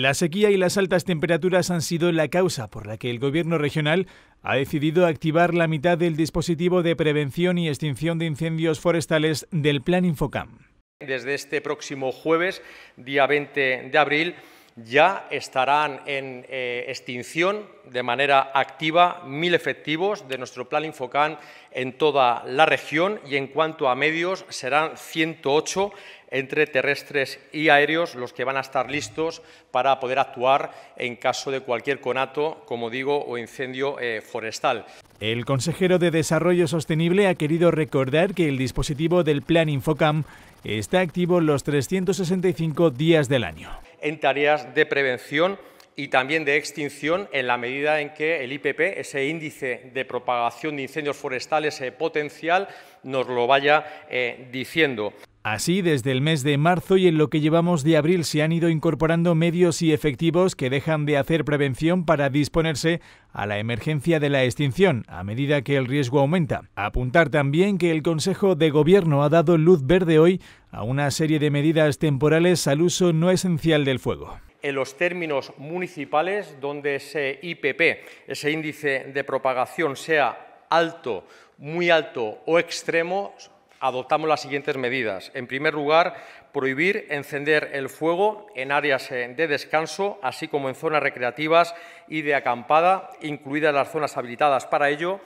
La sequía y las altas temperaturas han sido la causa por la que el gobierno regional ha decidido activar la mitad del dispositivo de prevención y extinción de incendios forestales del Plan Infocam. Desde este próximo jueves, día 20 de abril, ya estarán en eh, extinción de manera activa mil efectivos de nuestro plan Infocam en toda la región y en cuanto a medios serán 108 entre terrestres y aéreos los que van a estar listos para poder actuar en caso de cualquier conato, como digo, o incendio eh, forestal. El consejero de Desarrollo Sostenible ha querido recordar que el dispositivo del Plan Infocam está activo los 365 días del año. En tareas de prevención y también de extinción en la medida en que el IPP, ese índice de propagación de incendios forestales eh, potencial, nos lo vaya eh, diciendo. Así, desde el mes de marzo y en lo que llevamos de abril se han ido incorporando medios y efectivos que dejan de hacer prevención para disponerse a la emergencia de la extinción a medida que el riesgo aumenta. Apuntar también que el Consejo de Gobierno ha dado luz verde hoy a una serie de medidas temporales al uso no esencial del fuego en los términos municipales donde ese IPP, ese índice de propagación, sea alto, muy alto o extremo, adoptamos las siguientes medidas. En primer lugar, prohibir encender el fuego en áreas eh, de descanso, así como en zonas recreativas y de acampada, incluidas las zonas habilitadas para ello.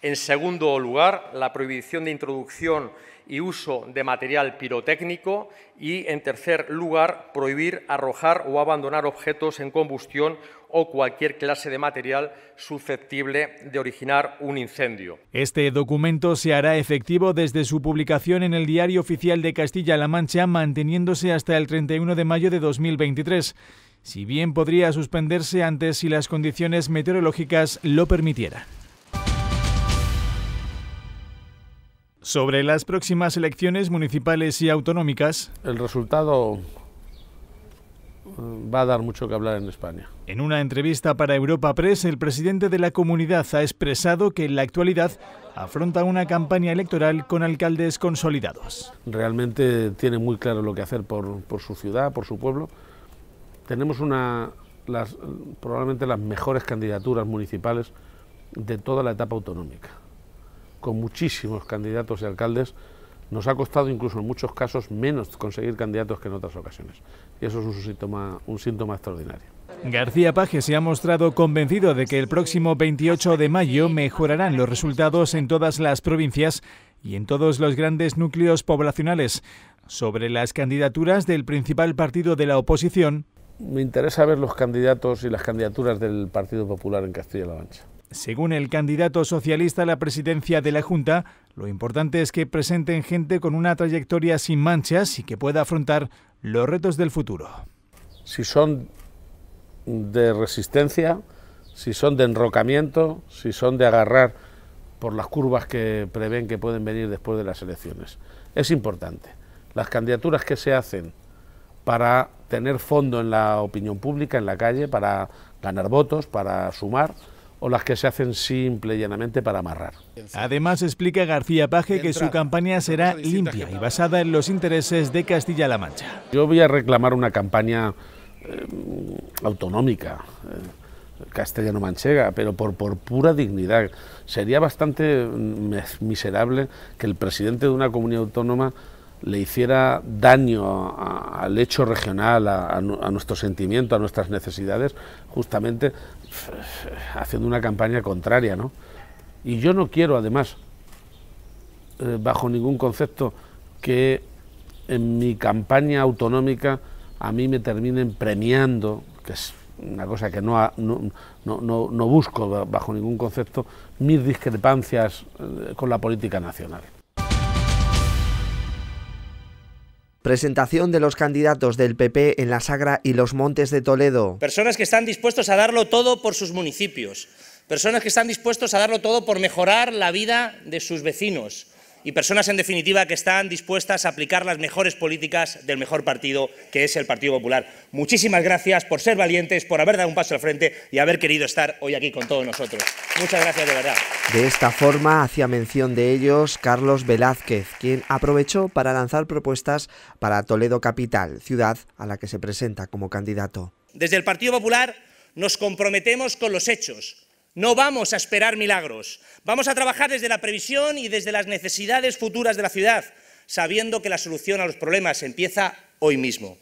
En segundo lugar, la prohibición de introducción y uso de material pirotécnico. Y, en tercer lugar, prohibir arrojar o abandonar objetos en combustión o cualquier clase de material susceptible de originar un incendio. Este documento se hará efectivo desde su publicación en el Diario Oficial de Castilla-La Mancha, manteniéndose hasta el 31 de mayo de 2023 si bien podría suspenderse antes si las condiciones meteorológicas lo permitieran. Sobre las próximas elecciones municipales y autonómicas. El resultado va a dar mucho que hablar en España. En una entrevista para Europa Press, el presidente de la comunidad ha expresado que en la actualidad afronta una campaña electoral con alcaldes consolidados. Realmente tiene muy claro lo que hacer por, su ciudad, por su pueblo. Tenemos una, probablemente las mejores candidaturas municipales de toda la etapa autonómica, con muchísimos candidatos y alcaldes nos ha costado incluso en muchos casos menos conseguir candidatos que en otras ocasiones. Y eso es un síntoma, extraordinario. García Paje se ha mostrado convencido de que el próximo 28 de mayo mejorarán los resultados en todas las provincias y en todos los grandes núcleos poblacionales. Sobre las candidaturas del principal partido de la oposición. Me interesa ver los candidatos y las candidaturas del Partido Popular en Castilla-La Mancha. Según el candidato socialista a la presidencia de la Junta, lo importante es que presenten gente con una trayectoria sin manchas y que pueda afrontar los retos del futuro. Si son de resistencia, si son de enrocamiento, si son de agarrar por las curvas que prevén que pueden venir después de las elecciones. Es importante. Las candidaturas que se hacen para tener fondo en la opinión pública, en la calle, para ganar votos, para sumar, o las que se hacen simple y llanamente para amarrar. Además, explica García Paje que su campaña será limpia y basada en los intereses de Castilla-La Mancha. Yo voy a reclamar una campaña eh, autonómica, eh, castellano-manchega, pero por, por pura dignidad. Sería bastante mm, miserable que el presidente de una comunidad autónoma le hiciera daño al hecho regional, a, nuestro sentimiento, a nuestras necesidades, justamente haciendo una campaña contraria, ¿no? Y yo no quiero, además, eh, bajo ningún concepto, que en mi campaña autonómica a mí me terminen premiando, que es una cosa que no, no, no busco bajo ningún concepto, mis discrepancias eh, con la política nacional. Presentación de los candidatos del PP en la Sagra y los Montes de Toledo. Personas que están dispuestos a darlo todo por sus municipios, personas que están dispuestos a darlo todo por mejorar la vida de sus vecinos, y personas, en definitiva, que están dispuestas a aplicar las mejores políticas del mejor partido, que es el Partido Popular. Muchísimas gracias por ser valientes, por haber dado un paso al frente y haber querido estar hoy aquí con todos nosotros. Muchas gracias de verdad. De esta forma hacía mención de ellos Carlos Velázquez, quien aprovechó para lanzar propuestas para Toledo Capital, ciudad a la que se presenta como candidato. Desde el Partido Popular nos comprometemos con los hechos no vamos a esperar milagros. Vamos a trabajar desde la previsión y desde las necesidades futuras de la ciudad, sabiendo que la solución a los problemas empieza hoy mismo.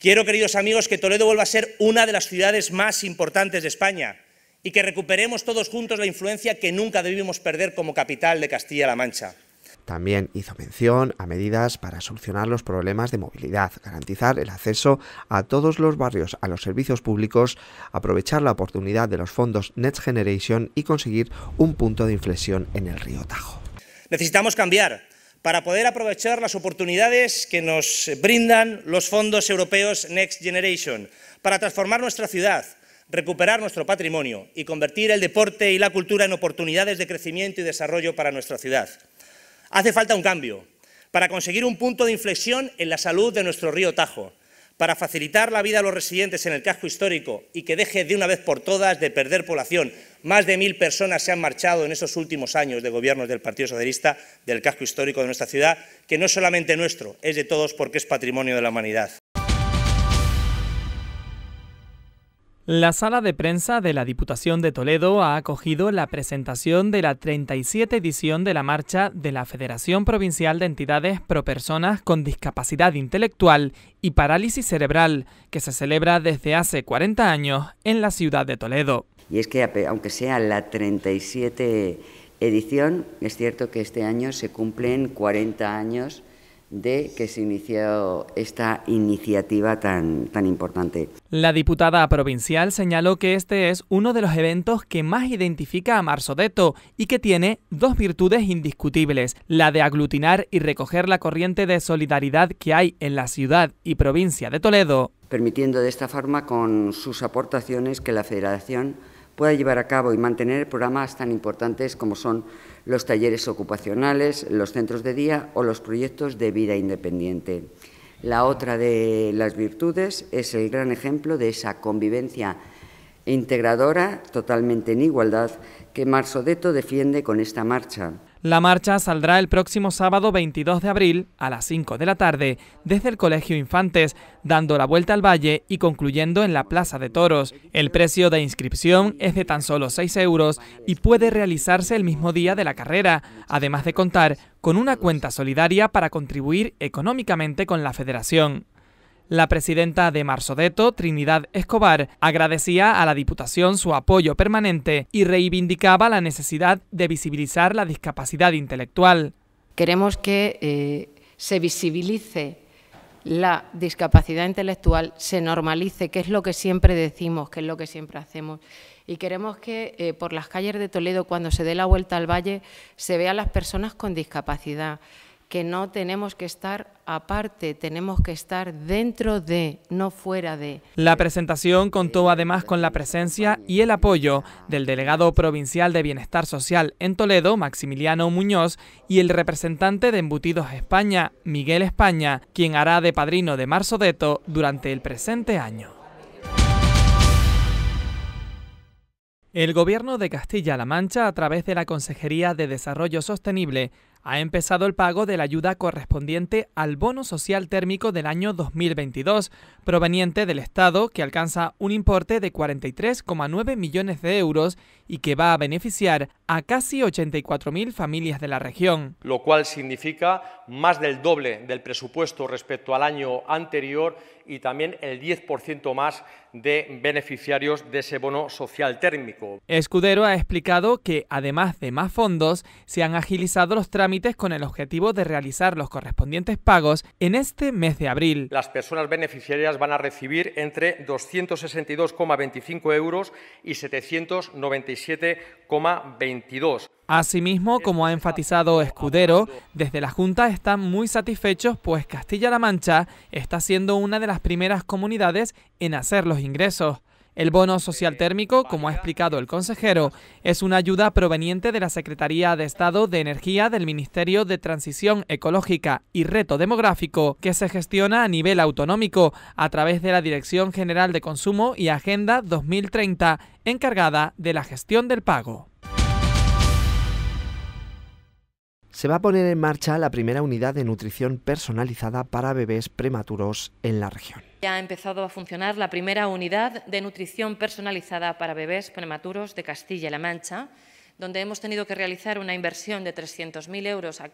Quiero, queridos amigos, que Toledo vuelva a ser una de las ciudades más importantes de España y que recuperemos todos juntos la influencia que nunca debimos perder como capital de Castilla-La Mancha. También hizo mención a medidas para solucionar los problemas de movilidad, garantizar el acceso a todos los barrios a los servicios públicos, aprovechar la oportunidad de los fondos Next Generation y conseguir un punto de inflexión en el río Tajo. Necesitamos cambiar para poder aprovechar las oportunidades que nos brindan los fondos europeos Next Generation, para transformar nuestra ciudad, recuperar nuestro patrimonio y convertir el deporte y la cultura en oportunidades de crecimiento y desarrollo para nuestra ciudad. Hace falta un cambio para conseguir un punto de inflexión en la salud de nuestro río Tajo, para facilitar la vida a los residentes en el casco histórico y que deje de una vez por todas de perder población. Más de mil personas se han marchado en estos últimos años de gobiernos del Partido Socialista del casco histórico de nuestra ciudad, que no es solamente nuestro, es de todos porque es patrimonio de la humanidad. La sala de prensa de la Diputación de Toledo ha acogido la presentación de la 37 edición de la marcha de la Federación Provincial de Entidades Pro Personas con Discapacidad Intelectual y Parálisis Cerebral, que se celebra desde hace 40 años en la ciudad de Toledo. Y es que aunque sea la 37 edición, es cierto que este año se cumplen 40 años de que se inició esta iniciativa tan, tan importante. La diputada provincial señaló que este es uno de los eventos que más identifica a Marsodeto y que tiene dos virtudes indiscutibles, la de aglutinar y recoger la corriente de solidaridad que hay en la ciudad y provincia de Toledo. Permitiendo de esta forma con sus aportaciones que la Federación pueda llevar a cabo y mantener programas tan importantes como son los talleres ocupacionales, los centros de día o los proyectos de vida independiente. La otra de las virtudes es el gran ejemplo de esa convivencia integradora, totalmente en igualdad, que Marsodeto defiende con esta marcha la marcha saldrá el próximo sábado 22 de abril a las 5 de la tarde desde el Colegio Infantes, dando la vuelta al valle y concluyendo en la Plaza de Toros. El precio de inscripción es de tan solo 6 euros y puede realizarse el mismo día de la carrera, además de contar con una cuenta solidaria para contribuir económicamente con la federación. La presidenta de Marsodeto, Trinidad Escobar, agradecía a la Diputación su apoyo permanente y reivindicaba la necesidad de visibilizar la discapacidad intelectual. Queremos que eh, se visibilice la discapacidad intelectual, se normalice, que es lo que siempre decimos, que es lo que siempre hacemos. Y queremos que eh, por las calles de Toledo, cuando se dé la vuelta al valle, se vean las personas con discapacidad que no tenemos que estar aparte, tenemos que estar dentro de, no fuera de. La presentación contó además con la presencia y el apoyo del delegado provincial de Bienestar Social en Toledo, Maximiliano Muñoz, y el representante de Embutidos España, Miguel España, quien hará de padrino de Deto durante el presente año. El Gobierno de Castilla-La Mancha, a través de la Consejería de Desarrollo Sostenible, ha empezado el pago de la ayuda correspondiente al bono social térmico del año 2022, proveniente del Estado, que alcanza un importe de 43,9 millones de euros y que va a beneficiar a casi 84.000 familias de la región. Lo cual significa más del doble del presupuesto respecto al año anterior y también el 10% más de beneficiarios de ese bono social térmico. Escudero ha explicado que, además de más fondos, se han agilizado los trámites con el objetivo de realizar los correspondientes pagos en este mes de abril. Las personas beneficiarias van a recibir entre 262,25 euros y 797,22. Asimismo, como ha enfatizado Escudero, desde la Junta están muy satisfechos pues Castilla-La Mancha está siendo una de las primeras comunidades en hacer los ingresos. El bono social eh, térmico, como ha explicado el consejero, es una ayuda proveniente de la Secretaría de Estado de Energía del Ministerio de Transición Ecológica y Reto Demográfico, que se gestiona a nivel autonómico a través de la Dirección General de Consumo y Agenda 2030, encargada de la gestión del pago. se va a poner en marcha la primera unidad de nutrición personalizada para bebés prematuros en la región. Ya ha empezado a funcionar la primera unidad de nutrición personalizada para bebés prematuros de Castilla-La Mancha donde hemos tenido que realizar una inversión de 300.000 euros a,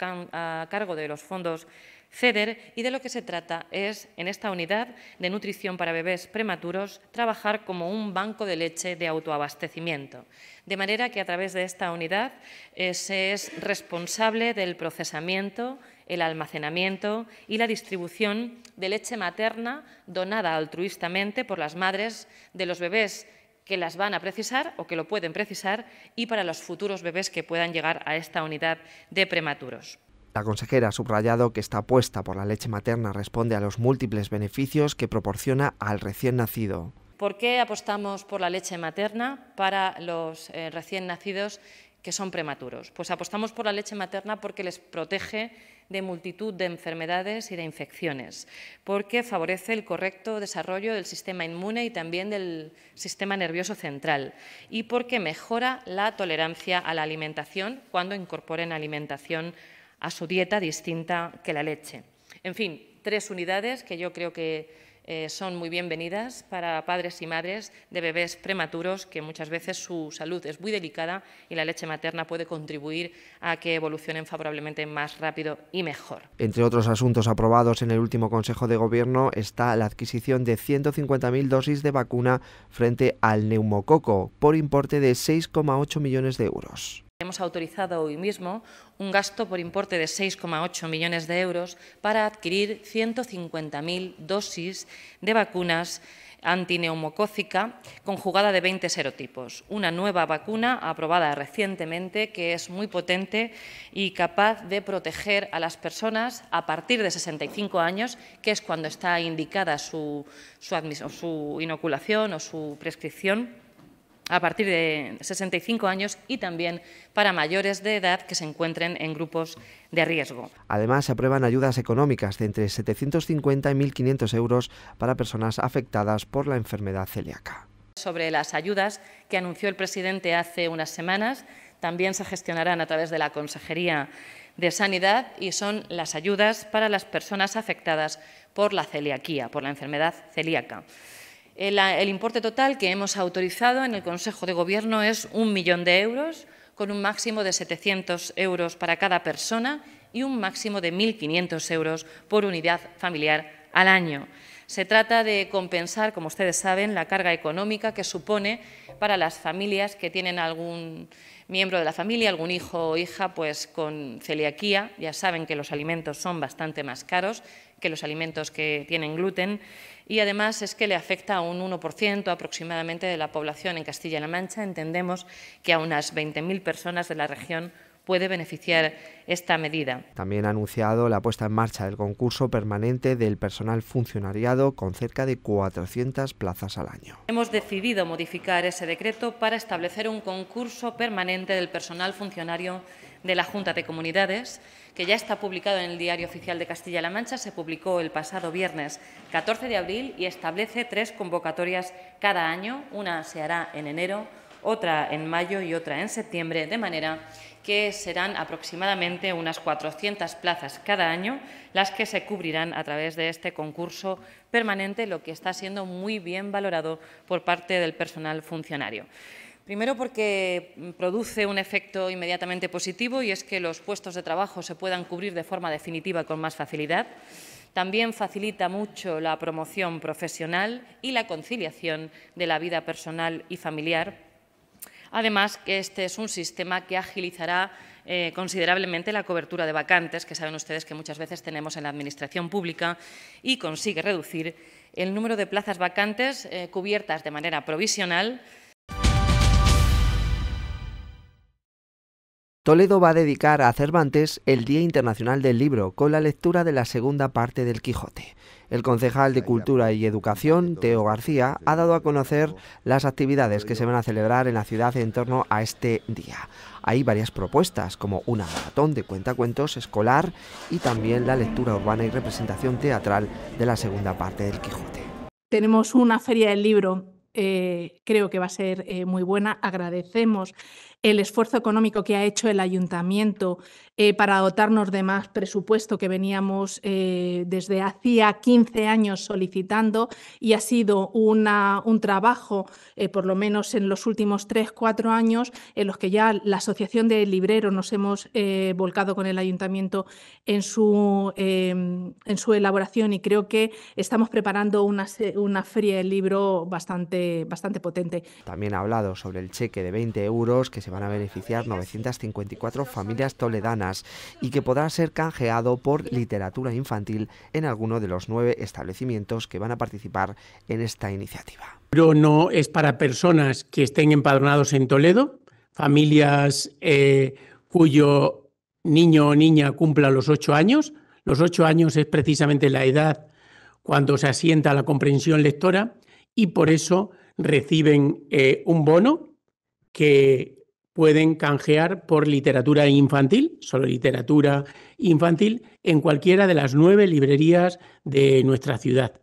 cargo de los fondos FEDER y de lo que se trata es, en esta unidad de nutrición para bebés prematuros, trabajar como un banco de leche de autoabastecimiento. De manera que a través de esta unidad eh, se es responsable del procesamiento, el almacenamiento y la distribución de leche materna donada altruistamente por las madres de los bebés que las van a precisar o que lo pueden precisar y para los futuros bebés que puedan llegar a esta unidad de prematuros. La consejera ha subrayado que esta apuesta por la leche materna responde a los múltiples beneficios que proporciona al recién nacido. ¿Por qué apostamos por la leche materna para los eh, recién nacidos que son prematuros? Pues apostamos por la leche materna porque les protege de multitud de enfermedades y de infecciones, porque favorece el correcto desarrollo del sistema inmune y también del sistema nervioso central, y porque mejora la tolerancia a la alimentación cuando incorporen alimentación a su dieta distinta que la leche. En fin, tres unidades que yo creo que eh, son muy bienvenidas para padres y madres de bebés prematuros que muchas veces su salud es muy delicada y la leche materna puede contribuir a que evolucionen favorablemente más rápido y mejor. Entre otros asuntos aprobados en el último Consejo de Gobierno está la adquisición de 150.000 dosis de vacuna frente al neumococo por importe de 6,8 millones de euros. Hemos autorizado hoy mismo un gasto por importe de 6,8 millones de euros para adquirir 150.000 dosis de vacunas antineumocócica conjugada de 20 serotipos, una nueva vacuna aprobada recientemente que es muy potente y capaz de proteger a las personas a partir de 65 años, que es cuando está indicada su, inoculación o su prescripción a partir de 65 años y también para mayores de edad que se encuentren en grupos de riesgo. Además, se aprueban ayudas económicas de entre 750 y 1.500 euros para personas afectadas por la enfermedad celíaca. Sobre las ayudas que anunció el presidente hace unas semanas, también se gestionarán a través de la Consejería de Sanidad y son las ayudas para las personas afectadas por la celiaquía, por la enfermedad celíaca. El, importe total que hemos autorizado en el Consejo de Gobierno es un millón de euros, con un máximo de 700 euros para cada persona y un máximo de 1.500 euros por unidad familiar al año. Se trata de compensar, como ustedes saben, la carga económica que supone para las familias que tienen algún miembro de la familia, algún hijo o hija, pues con celiaquía. Ya saben que los alimentos son bastante más caros que los alimentos que tienen gluten y además es que le afecta a un 1% aproximadamente de la población en Castilla-La Mancha. Entendemos que a unas 20.000 personas de la región puede beneficiar esta medida. También ha anunciado la puesta en marcha del concurso permanente del personal funcionariado con cerca de 400 plazas al año. Hemos decidido modificar ese decreto para establecer un concurso permanente del personal funcionario de la Junta de Comunidades, que ya está publicado en el Diario Oficial de Castilla-La Mancha, se publicó el pasado viernes 14 de abril y establece tres convocatorias cada año. Una se hará en enero, otra en mayo y otra en septiembre, de manera que serán aproximadamente unas 400 plazas cada año las que se cubrirán a través de este concurso permanente, lo que está siendo muy bien valorado por parte del personal funcionario. Primero porque mm, produce un efecto inmediatamente positivo y es que los puestos de trabajo se puedan cubrir de forma definitiva con más facilidad. También facilita mucho la promoción profesional y la conciliación de la vida personal y familiar. Además, que este es un sistema que agilizará eh, considerablemente la cobertura de vacantes, que saben ustedes que muchas veces tenemos en la Administración pública, y consigue reducir el número de plazas vacantes eh, cubiertas de manera provisional Toledo va a dedicar a Cervantes el Día Internacional del Libro con la lectura de la segunda parte del Quijote. El concejal de Cultura y Educación, Teo García, ha dado a conocer las actividades que se van a celebrar en la ciudad en torno a este día. Hay varias propuestas, como una maratón de cuentacuentos escolar y también la lectura urbana y representación teatral de la segunda parte del Quijote. Tenemos una feria del libro eh, creo que va a ser eh, muy buena. Agradecemos el esfuerzo económico que ha hecho el ayuntamiento eh, para dotarnos de más presupuesto que veníamos eh, desde hacía 15 años solicitando y ha sido una, un trabajo, eh, por lo menos en los últimos 3-4 años, en los que ya la Asociación de Libreros nos hemos volcado con el ayuntamiento en su, en su elaboración y creo que estamos preparando una, una feria del libro bastante, bastante potente. También ha hablado sobre el cheque de 20 euros que se van a beneficiar 954 familias toledanas y que podrá ser canjeado por literatura infantil en alguno de los nueve establecimientos que van a participar en esta iniciativa. Pero no es para personas que estén empadronados en Toledo, familias eh, cuyo niño o niña cumpla los ocho años. Los ocho años es precisamente la edad cuando se asienta la comprensión lectora y por eso reciben eh, un bono que pueden canjear por literatura infantil, solo literatura infantil, en cualquiera de las nueve librerías de nuestra ciudad.